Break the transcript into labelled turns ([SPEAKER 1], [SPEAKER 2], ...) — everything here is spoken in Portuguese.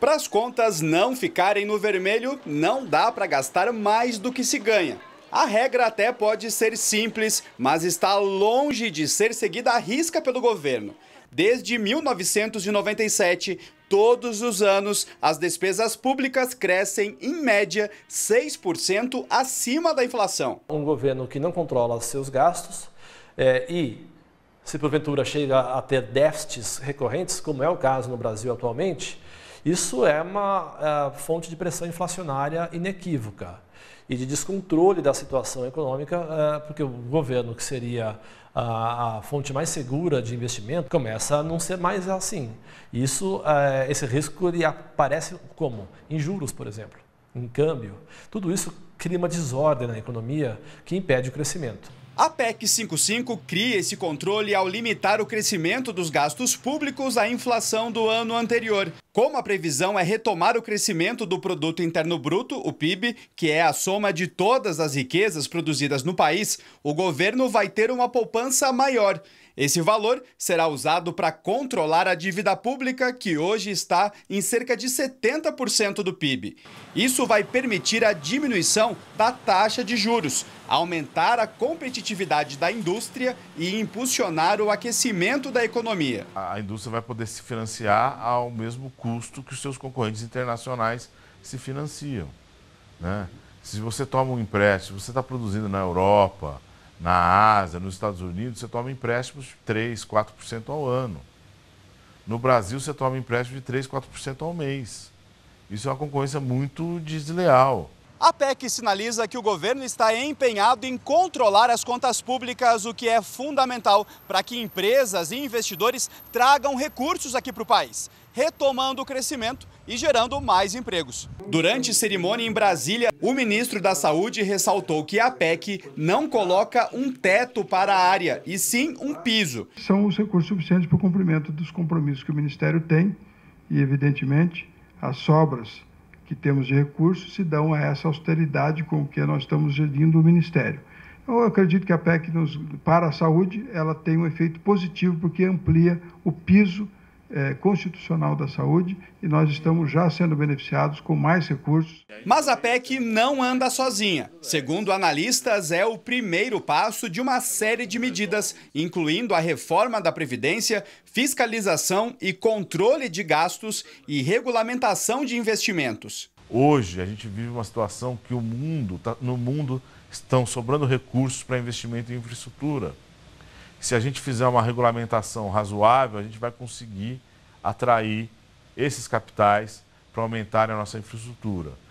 [SPEAKER 1] Para as contas não ficarem no vermelho, não dá para gastar mais do que se ganha. A regra até pode ser simples, mas está longe de ser seguida à risca pelo governo. Desde 1997, todos os anos, as despesas públicas crescem, em média, 6% acima da inflação. Um governo que não controla seus gastos é,
[SPEAKER 2] e, se porventura chega a ter déficits recorrentes, como é o caso no Brasil atualmente, isso é uma é, fonte de pressão inflacionária inequívoca e de descontrole da situação econômica, é, porque o governo, que seria a, a, fonte mais segura de investimento, começa a não ser mais assim. Isso, é, esse risco ele aparece como? Em juros, por exemplo, em câmbio. Tudo isso cria uma desordem na economia que impede o crescimento.
[SPEAKER 1] A PEC 55 cria esse controle ao limitar o crescimento dos gastos públicos à inflação do ano anterior como a previsão é retomar o crescimento do produto interno bruto, o PIB, que é a soma de todas as riquezas produzidas no país, o governo vai ter uma poupança maior. Esse valor será usado para controlar a dívida pública, que hoje está em cerca de 70% do PIB. Isso vai permitir a diminuição da taxa de juros, aumentar a competitividade da indústria e
[SPEAKER 3] impulsionar o aquecimento da economia. A indústria vai poder se financiar ao mesmo custo custo que os seus concorrentes internacionais se financiam. Né? Se você toma um empréstimo, você está produzindo na Europa, na Ásia, nos Estados Unidos, você toma empréstimos de 3, 4% ao ano. No Brasil, você toma empréstimo de 3, 4% ao mês. Isso é uma concorrência muito desleal.
[SPEAKER 1] A PEC sinaliza que o governo está empenhado em controlar as contas públicas, o que é fundamental para que empresas e investidores tragam recursos aqui para o país, retomando o crescimento e gerando mais empregos. Durante cerimônia em Brasília, o ministro da Saúde ressaltou que a PEC não coloca um teto para a área, e
[SPEAKER 4] sim um piso. São os recursos suficientes para o cumprimento dos compromissos que o Ministério tem e, evidentemente, as sobras que temos de recursos se dão a essa austeridade com que nós estamos gerindo o Ministério. Eu acredito que a PEC nos, para a saúde ela tem um efeito positivo porque amplia o piso é, constitucional da saúde e nós estamos já sendo beneficiados com mais recursos.
[SPEAKER 1] Mas a PEC não anda sozinha. Segundo analistas, é o primeiro passo de uma série de medidas, incluindo a reforma da Previdência, fiscalização e controle de gastos
[SPEAKER 3] e regulamentação de investimentos. Hoje a gente vive uma situação que o mundo, tá, no mundo estão sobrando recursos para investimento em infraestrutura se a gente fizer uma regulamentação razoável, a gente vai conseguir atrair esses capitais para aumentar a nossa infraestrutura.